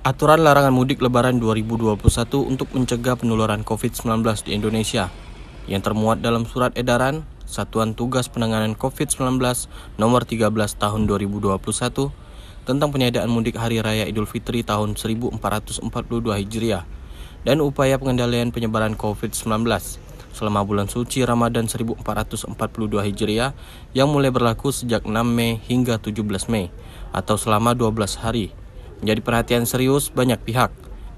Aturan larangan mudik lebaran 2021 untuk mencegah penularan COVID-19 di Indonesia yang termuat dalam surat edaran Satuan Tugas Penanganan COVID-19 nomor 13 tahun 2021 tentang penyediaan mudik Hari Raya Idul Fitri tahun 1442 Hijriah dan upaya pengendalian penyebaran COVID-19 selama bulan suci Ramadan 1442 Hijriah yang mulai berlaku sejak 6 Mei hingga 17 Mei atau selama 12 hari menjadi perhatian serius banyak pihak,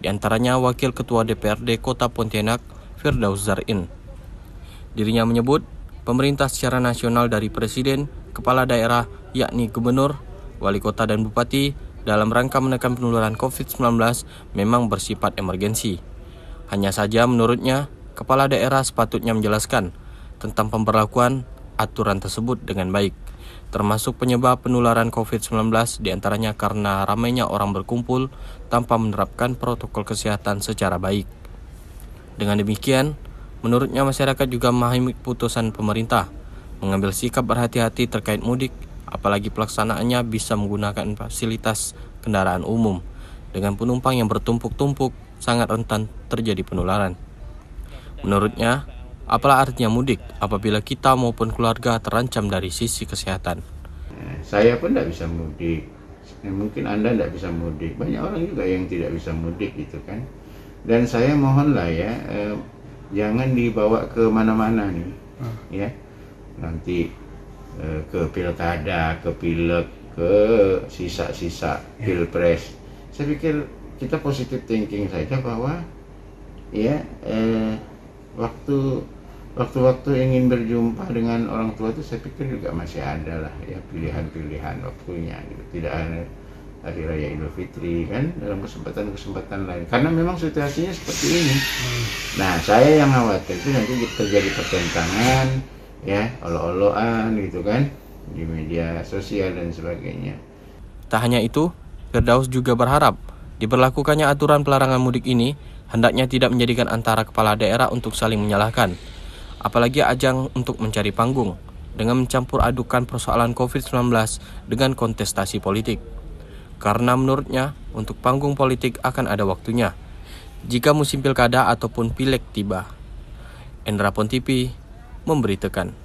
diantaranya Wakil Ketua DPRD Kota Pontianak, Firdaus Zarin. Dirinya menyebut, pemerintah secara nasional dari Presiden, Kepala Daerah, yakni Gubernur, Wali Kota dan Bupati, dalam rangka menekan penularan COVID-19 memang bersifat emergensi. Hanya saja menurutnya, Kepala Daerah sepatutnya menjelaskan tentang pemberlakuan aturan tersebut dengan baik termasuk penyebab penularan COVID-19 diantaranya karena ramainya orang berkumpul tanpa menerapkan protokol kesehatan secara baik. Dengan demikian, menurutnya masyarakat juga memahami putusan pemerintah mengambil sikap berhati-hati terkait mudik, apalagi pelaksanaannya bisa menggunakan fasilitas kendaraan umum dengan penumpang yang bertumpuk-tumpuk sangat rentan terjadi penularan. Menurutnya, Apalah artinya mudik apabila kita maupun keluarga terancam dari sisi kesehatan? Saya pun tidak bisa mudik. Ya, mungkin Anda tidak bisa mudik. Banyak orang juga yang tidak bisa mudik gitu kan. Dan saya mohonlah ya, eh, jangan dibawa ke mana-mana nih. Hmm. Ya, nanti eh, ke pilkada, ke pilek, ke sisa-sisa yeah. pilpres. Saya pikir kita positif thinking saja bahwa ya eh, waktu waktu-waktu ingin berjumpa dengan orang tua itu saya pikir juga masih ada lah ya pilihan-pilihan waktunya gitu. tidak ada hari raya Idul Fitri kan dalam kesempatan-kesempatan lain karena memang situasinya seperti ini nah saya yang khawatir itu nanti terjadi pertentangan ya olo-oloan gitu kan di media sosial dan sebagainya tak hanya itu Firdaus juga berharap diberlakukannya aturan pelarangan mudik ini hendaknya tidak menjadikan antara kepala daerah untuk saling menyalahkan, apalagi ajang untuk mencari panggung dengan mencampur adukan persoalan COVID-19 dengan kontestasi politik. Karena menurutnya, untuk panggung politik akan ada waktunya, jika musim pilkada ataupun pilek tiba. Endra Pontipi memberitakan.